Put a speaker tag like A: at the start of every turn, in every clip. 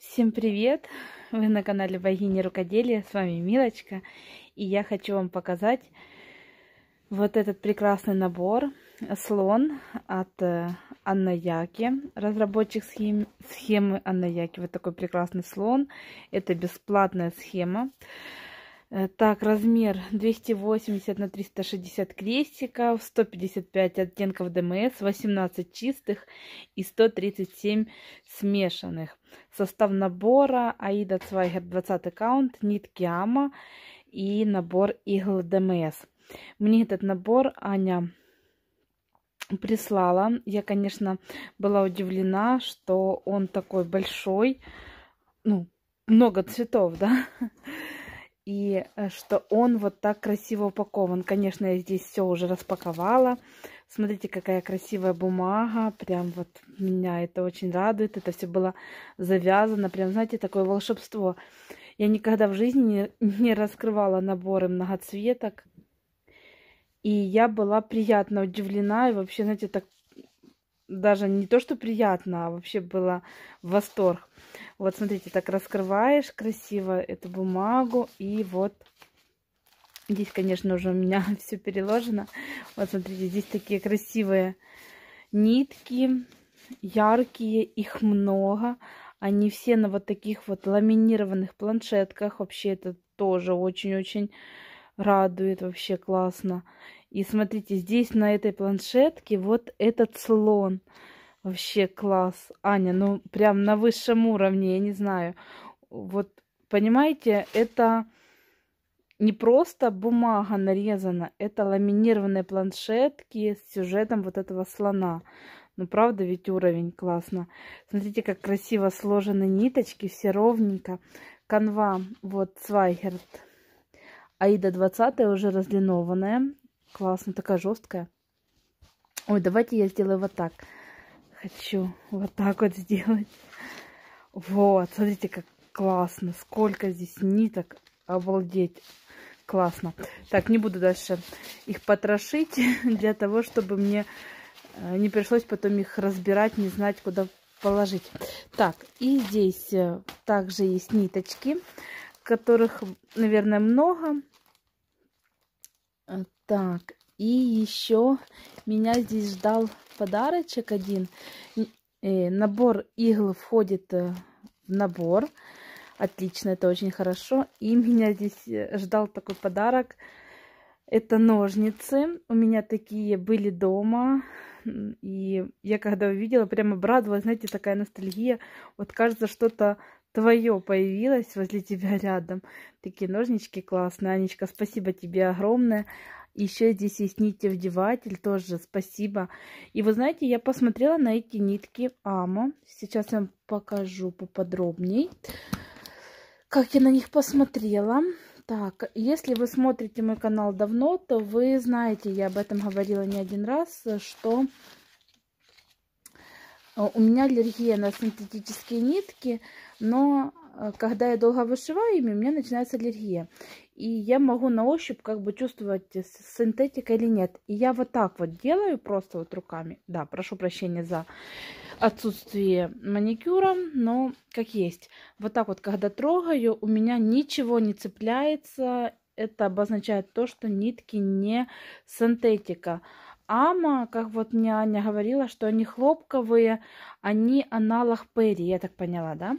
A: Всем привет! Вы на канале Богини Рукоделия, с вами Милочка. И я хочу вам показать вот этот прекрасный набор слон от э, Анна Яки, разработчик схем, схемы Анна Яки. Вот такой прекрасный слон. Это бесплатная схема. Э, так, размер 280 на 360 крестиков, 155 оттенков ДМС, эм 18 чистых и 137 смешанных. Состав набора Аида Цвайгер 20 каунт, нитки Ама и набор игл ДМС. Эм Мне этот набор Аня прислала. Я, конечно, была удивлена, что он такой большой. Ну, много цветов, да? и э, что он вот так красиво упакован. Конечно, я здесь все уже распаковала. Смотрите, какая красивая бумага. Прям вот меня это очень радует. Это все было завязано. Прям, знаете, такое волшебство. Я никогда в жизни не, не раскрывала наборы многоцветок. И я была приятно удивлена. И вообще, знаете, так даже не то, что приятно, а вообще было восторг. Вот смотрите, так раскрываешь красиво эту бумагу. И вот здесь, конечно, уже у меня все переложено. Вот смотрите, здесь такие красивые нитки, яркие, их много. Они все на вот таких вот ламинированных планшетках. Вообще это тоже очень-очень радует, вообще классно. И смотрите, здесь на этой планшетке вот этот слон. Вообще класс. Аня, ну прям на высшем уровне, я не знаю. Вот, понимаете, это не просто бумага нарезана, это ламинированные планшетки с сюжетом вот этого слона. Ну, правда, ведь уровень классно. Смотрите, как красиво сложены ниточки, все ровненько. Канва, вот, Свайгерт. Аида 20 уже разлинованная. Классно, такая жесткая. Ой, давайте я сделаю вот так. Хочу вот так вот сделать. Вот, смотрите, как классно. Сколько здесь ниток. Обалдеть. Классно. Так, не буду дальше их потрошить, для того, чтобы мне э, не пришлось потом их разбирать, не знать, куда положить. Так, и здесь э, также есть ниточки, которых, наверное, много. Э, так, и еще меня здесь ждал подарочек один. Э, набор игл входит э, в набор. Отлично, это очень хорошо. И меня здесь э, ждал такой подарок. Это ножницы. У меня такие были дома. И я когда увидела, прямо обрадовалась. Знаете, такая ностальгия. Вот кажется, что-то твое появилось возле тебя рядом. Такие ножнички классные. Анечка, спасибо тебе огромное. Еще здесь есть нитевдеватель тоже спасибо. И вы знаете, я посмотрела на эти нитки Ама. Сейчас я вам покажу поподробней, как я на них посмотрела. Так, если вы смотрите мой канал давно, то вы знаете, я об этом говорила не один раз, что э, у меня аллергия на синтетические нитки но э, когда я долго вышиваю ими, у меня начинается аллергия. И я могу на ощупь как бы чувствовать, э, синтетика или нет. И я вот так вот делаю просто вот руками. Да, прошу прощения за отсутствие маникюра, но как есть. Вот так вот, когда трогаю, у меня ничего не цепляется. Это обозначает то, что нитки не синтетика. Ама, как вот мне Аня говорила, что они хлопковые, они аналог перри, я так поняла, да?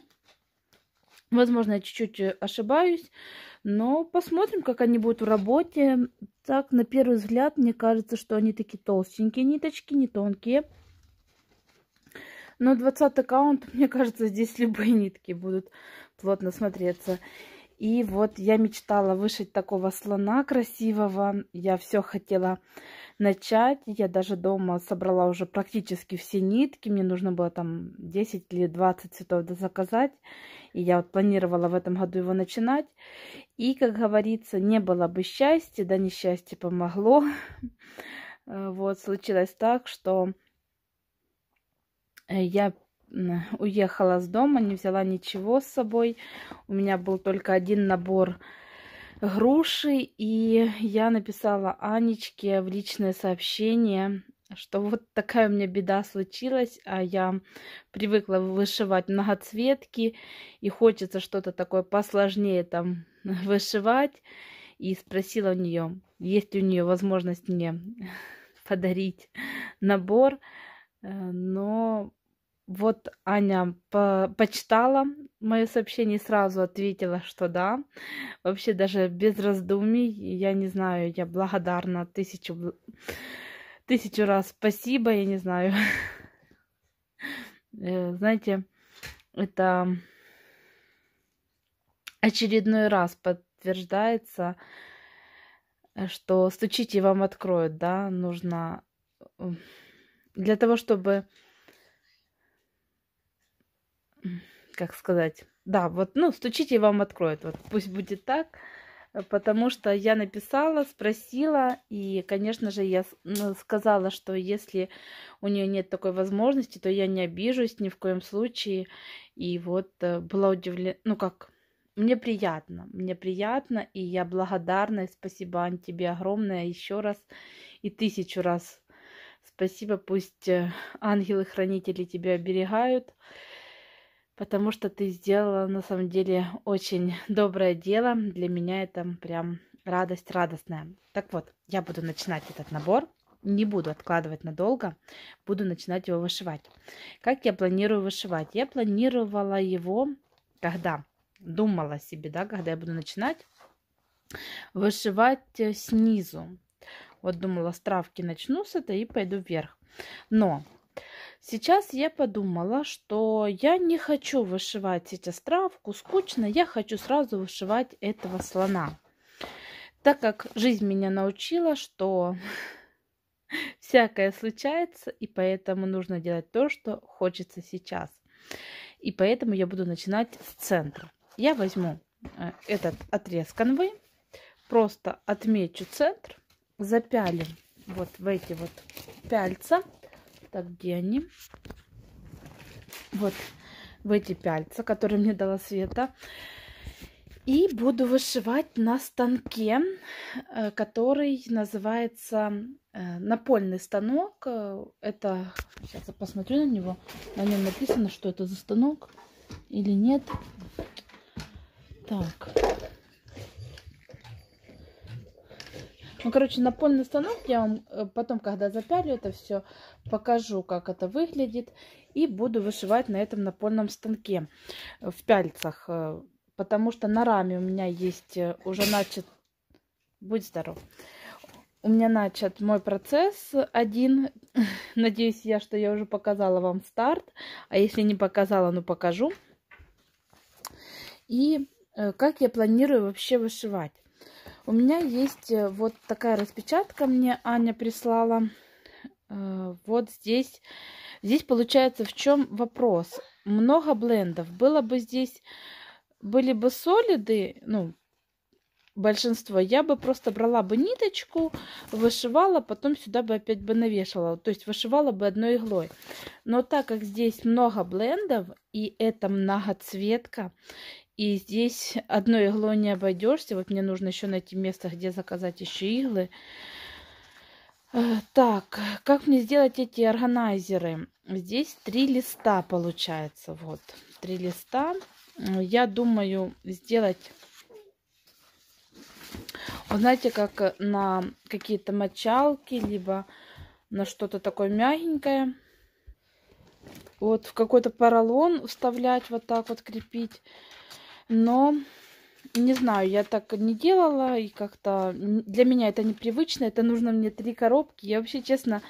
A: Возможно, я чуть-чуть э, ошибаюсь, но посмотрим, как они будут в работе. Так, на первый взгляд, мне кажется, что они такие толстенькие ниточки, не тонкие. Но 20 аккаунт, мне кажется, здесь любые нитки будут плотно смотреться. И вот я мечтала вышить такого слона красивого. Я все хотела начать. Я даже дома собрала уже практически все нитки. Мне нужно было там 10 или 20 цветов заказать. И я вот планировала в этом году его начинать. И, как говорится, не было бы счастья, да несчастье помогло. Э, вот, случилось так, что э, я уехала с дома, не взяла ничего с собой. У меня был только один набор груши, и я написала Анечке в личное сообщение, что вот такая у меня беда случилась, а я привыкла вышивать многоцветки, и хочется что-то такое посложнее там вышивать. И спросила у нее, есть ли у нее возможность мне подарить набор, э, но вот Аня по почитала мое сообщение и сразу ответила, что да. Вообще даже без раздумий, я не знаю, я благодарна тысячу, тысячу раз спасибо, я не знаю. Э, знаете, это очередной раз подтверждается, что стучите, вам откроют, да, нужно э, для того, чтобы как сказать, да, вот, ну, стучите, и вам откроют. Вот пусть будет так, э, потому что я написала, спросила, и, конечно же, я ну, сказала, что если у нее нет такой возможности, то я не обижусь ни в коем случае. И вот э, была удивлена, ну, как, мне приятно, мне приятно, и я благодарна, и спасибо, Ань, тебе огромное еще раз и тысячу раз спасибо, пусть э, ангелы-хранители тебя оберегают потому что ты сделала на самом деле очень доброе дело. Для меня это прям радость радостная. Так вот, я буду начинать этот набор. Не буду откладывать надолго, буду начинать его вышивать. Как я планирую вышивать? Я планировала его, когда думала себе, да, когда я буду начинать, вышивать э, снизу. Вот думала, с травки начну с это и пойду вверх. Но Сейчас я подумала, что я не хочу вышивать сейчас травку, скучно, я хочу сразу вышивать этого слона. Так как жизнь меня научила, что всякое случается, и поэтому нужно делать то, что хочется сейчас. И поэтому я буду начинать с центра. Я возьму э, этот отрез конвы, просто отмечу центр, запялим вот в эти вот пяльца так, где они? Вот в эти пяльца, которые мне дала Света. И буду вышивать на станке, э, который называется э, напольный станок. Э, это, сейчас я посмотрю на него, на нем написано, что это за станок или нет. Так, Ну, короче, напольный станок я вам э, потом, когда запялю это все, покажу, как это выглядит. И буду вышивать на этом напольном станке э, в пяльцах. Э, потому что на раме у меня есть уже начат... Будь здоров. У меня начат мой процесс один. Надеюсь я, что я уже показала вам старт. А если не показала, ну покажу. И как я планирую вообще вышивать. У меня есть э, вот такая распечатка, мне Аня прислала. Э, вот здесь. Здесь получается в чем вопрос. Много блендов. Было бы здесь, были бы солиды, ну, большинство, я бы просто брала бы ниточку, вышивала, потом сюда бы опять бы навешивала. То есть вышивала бы одной иглой. Но так как здесь много блендов, и это многоцветка, и здесь одной иглой не обойдешься. Вот мне нужно еще найти место, где заказать еще иглы. Э, так, как мне сделать эти органайзеры? Здесь три листа получается. Вот, три листа. Я думаю сделать... Вы знаете, как на какие-то мочалки, либо на что-то такое мягенькое. Вот в какой-то поролон вставлять, вот так вот крепить но не знаю, я так не делала, и как-то для меня это непривычно, это нужно мне три коробки. Я вообще, честно,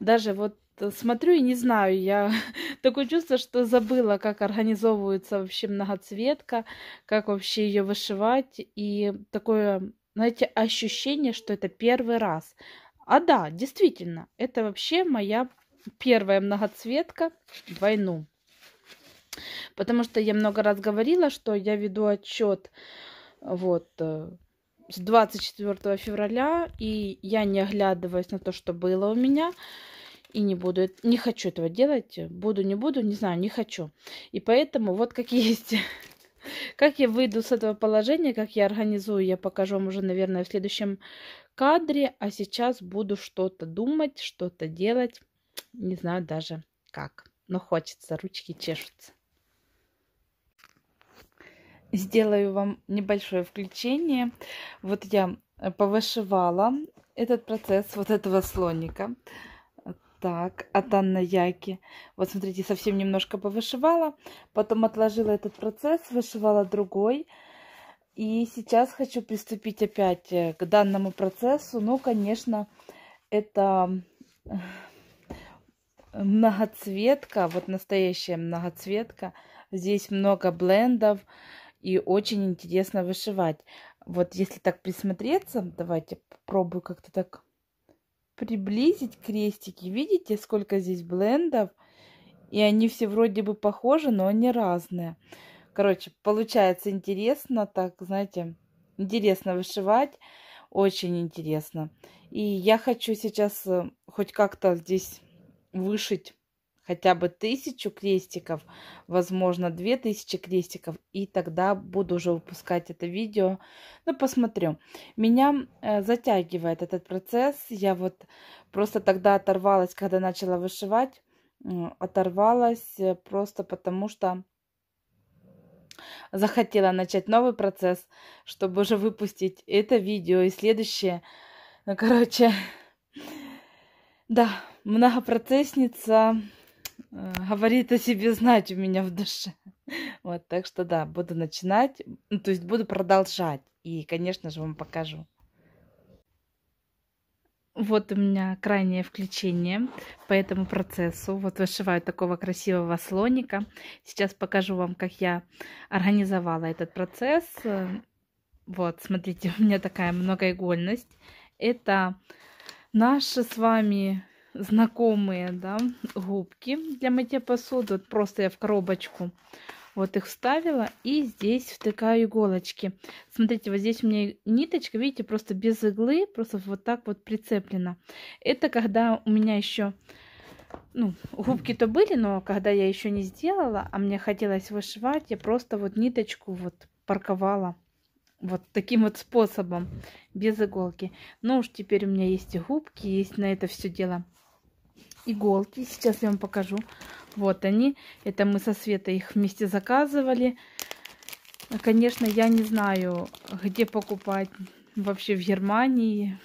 A: даже вот смотрю и не знаю, я такое чувство, что забыла, как организовывается вообще многоцветка, как вообще ее вышивать, и такое, знаете, ощущение, что это первый раз. А да, действительно, это вообще моя первая многоцветка в войну. Потому что я много раз говорила, что я веду отчет вот э, с 24 февраля, и я не оглядываюсь на то, что было у меня, и не буду, не хочу этого делать, буду, не буду, не знаю, не хочу. И поэтому вот как есть. Как я выйду с этого положения, как я организую, я покажу вам уже, наверное, в следующем кадре, а сейчас буду что-то думать, что-то делать, не знаю даже как, но хочется, ручки чешутся сделаю вам небольшое включение. Вот я э, повышивала этот процесс вот этого слоника. Так, от Анны Яки. Вот смотрите, совсем немножко повышивала, потом отложила этот процесс, вышивала другой. И сейчас хочу приступить опять э, к данному процессу. Ну, конечно, это э, многоцветка, вот настоящая многоцветка. Здесь много блендов и очень интересно вышивать. Вот если так присмотреться, давайте попробую как-то так приблизить крестики. Видите, сколько здесь блендов? И они все вроде бы похожи, но они разные. Короче, получается интересно, так, знаете, интересно вышивать, очень интересно. И я хочу сейчас э, хоть как-то здесь вышить хотя бы тысячу крестиков, возможно, две тысячи крестиков, и тогда буду уже выпускать это видео. Ну, посмотрю. Меня э, затягивает этот процесс. Я вот просто тогда оторвалась, когда начала вышивать, оторвалась э, просто потому что захотела начать новый процесс, чтобы уже выпустить это видео и следующее. Ну, короче, да, многопроцессница, Э, говорит о себе знать у меня в душе. Вот, так что да, буду начинать, ну, то есть буду продолжать. И, конечно же, вам покажу. Вот у меня крайнее включение по этому процессу. Вот вышиваю такого красивого слоника. Сейчас покажу вам, как я организовала этот процесс. Вот, смотрите, у меня такая многоигольность. Это наши с вами знакомые, да, губки для мытья посуды. Вот просто я в коробочку вот их вставила и здесь втыкаю иголочки. Смотрите, вот здесь у меня ниточка, видите, просто без иглы, просто вот так вот прицеплена. Это когда у меня еще, ну, губки-то были, но когда я еще не сделала, а мне хотелось вышивать, я просто вот ниточку вот парковала вот таким вот способом, без иголки. Ну уж теперь у меня есть и губки, есть на это все дело иголки. Сейчас я вам покажу. Вот они. Это мы со Светой их вместе заказывали. Конечно, я не знаю, где покупать вообще в Германии,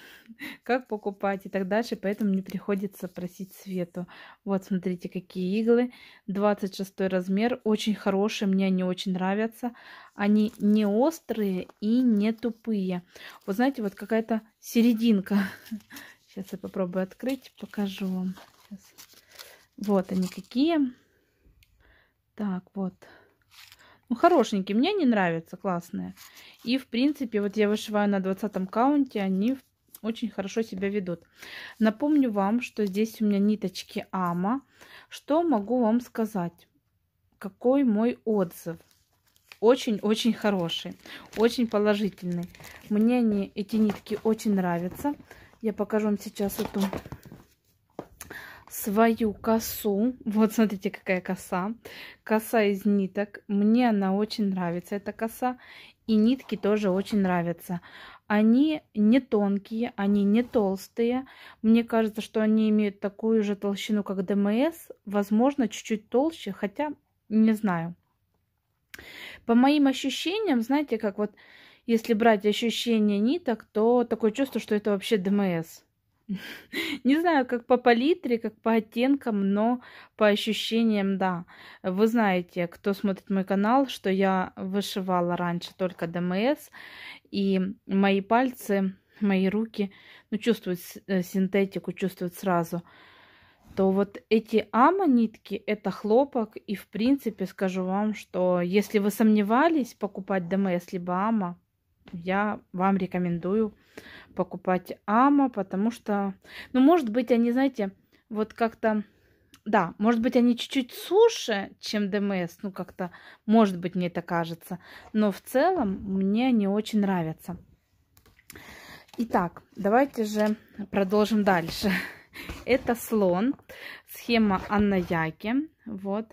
A: как покупать и так дальше, поэтому мне приходится просить Свету. Вот, смотрите, какие иглы. 26 размер, очень хорошие, мне они очень нравятся. Они не острые и не тупые. Вот знаете, вот какая-то серединка. Сейчас я попробую открыть, покажу вам. Сейчас. Вот они какие. Так, вот. Ну, хорошенькие. Мне они нравятся, классные. И, в принципе, вот я вышиваю на 20 каунте, они очень хорошо себя ведут. Напомню вам, что здесь у меня ниточки Ама. Что могу вам сказать? Какой мой отзыв? Очень-очень хороший, очень положительный. Мне они, эти нитки очень нравятся. Я покажу вам сейчас эту свою косу. Вот смотрите, какая коса. Коса из ниток. Мне она очень нравится, эта коса. И нитки тоже очень нравятся. Они не тонкие, они не толстые. Мне кажется, что они имеют такую же толщину, как ДМС. Возможно, чуть-чуть толще, хотя не знаю. По моим ощущениям, знаете, как вот если брать ощущение ниток, то такое чувство, что это вообще ДМС. Не знаю, как по палитре, как по оттенкам, но по ощущениям, да. Вы знаете, кто смотрит мой канал, что я вышивала раньше только ДМС, и мои пальцы, мои руки, ну, чувствуют э, синтетику, чувствуют сразу. То вот эти ама нитки, это хлопок, и в принципе скажу вам, что если вы сомневались покупать ДМС либо ама, я вам рекомендую покупать АМА, потому что, ну, может быть, они, знаете, вот как-то, да, может быть, они чуть-чуть суше, чем ДМС, ну, как-то, может быть, мне это кажется, но в целом мне они очень нравятся. Итак, давайте же продолжим дальше. Это слон, схема Анна Яки, вот,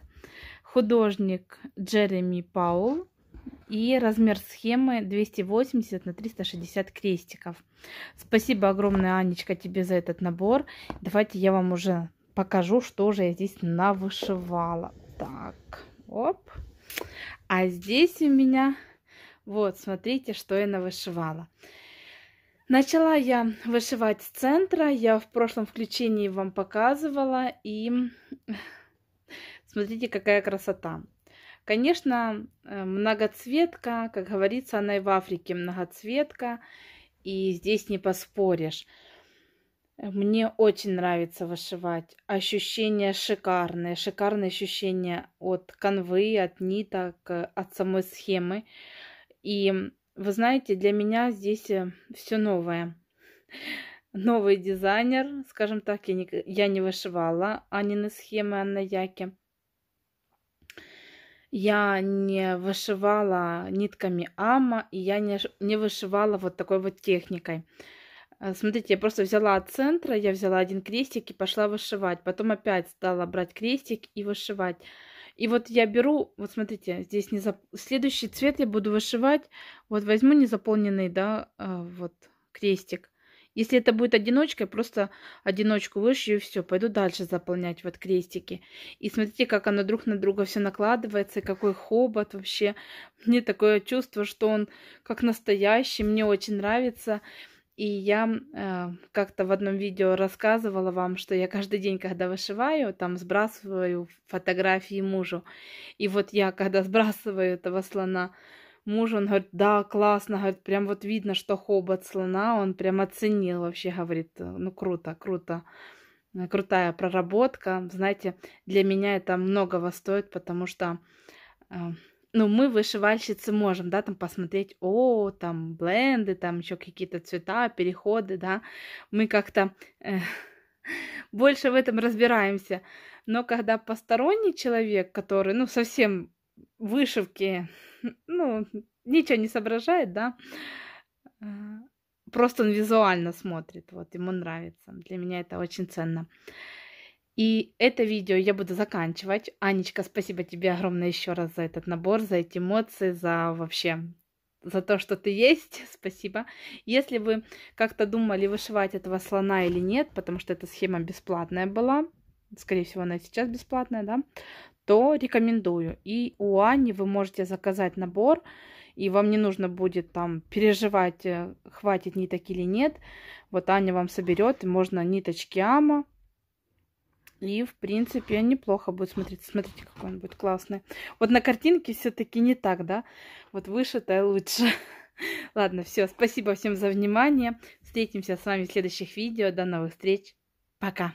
A: художник Джереми Паул, и размер схемы 280 на 360 крестиков. Спасибо огромное, Анечка, тебе за этот набор. Давайте я вам уже покажу, что же я здесь навышивала. Так, оп. А здесь у меня, вот, смотрите, что я навышивала. Начала я вышивать с центра, я в прошлом включении вам показывала, и смотрите, какая красота. Конечно, э, многоцветка, как говорится, она и в Африке многоцветка, и здесь не поспоришь. Мне очень нравится вышивать. Ощущения шикарные. Шикарные ощущения от канвы, от ниток, э, от самой схемы. И вы знаете, для меня здесь э, все новое. Новый дизайнер, скажем так, я не, я не вышивала Анины схемы Анна Яки я не вышивала нитками ама, и я не, не вышивала вот такой вот техникой. Э, смотрите, я просто взяла от центра, я взяла один крестик и пошла вышивать. Потом опять стала брать крестик и вышивать. И вот я беру, вот смотрите, здесь не зап... следующий цвет я буду вышивать. Вот возьму незаполненный, да, э, вот крестик. Если это будет одиночкой, просто одиночку вышью и все, пойду дальше заполнять вот крестики. И смотрите, как оно друг на друга все накладывается, и какой хобот вообще. Мне такое чувство, что он как настоящий, мне очень нравится. И я э, как-то в одном видео рассказывала вам, что я каждый день, когда вышиваю, там сбрасываю фотографии мужу. И вот я, когда сбрасываю этого слона, муж, он говорит, да, классно, говорит, прям вот видно, что хобот слона, он прям оценил вообще, говорит, э, ну круто, круто, э, крутая проработка, знаете, для меня это многого стоит, потому что, э, ну, мы, вышивальщицы, можем, да, там посмотреть, о, там бленды, там еще какие-то цвета, переходы, да, мы как-то больше в этом разбираемся, но когда посторонний человек, который, ну, совсем вышивки ну, ничего не соображает, да. А, просто он визуально смотрит, вот, ему нравится. Для меня это очень ценно. И это видео я буду заканчивать. Анечка, спасибо тебе огромное еще раз за этот набор, за эти эмоции, за вообще за то, что ты есть. Спасибо. Если вы как-то думали вышивать этого слона или нет, потому что эта схема бесплатная была, скорее всего, она сейчас бесплатная, да, то рекомендую. И у Ани вы можете заказать набор, и вам не нужно будет там переживать, э, хватит ниток или нет. Вот Аня вам соберет, и можно ниточки Ама, и, в принципе, неплохо будет смотреть. Смотрите, какой он будет классный. Вот на картинке все-таки не так, да? Вот вышитая лучше. Ладно, все. Спасибо всем за внимание. Встретимся с вами в следующих видео. До новых встреч. Пока.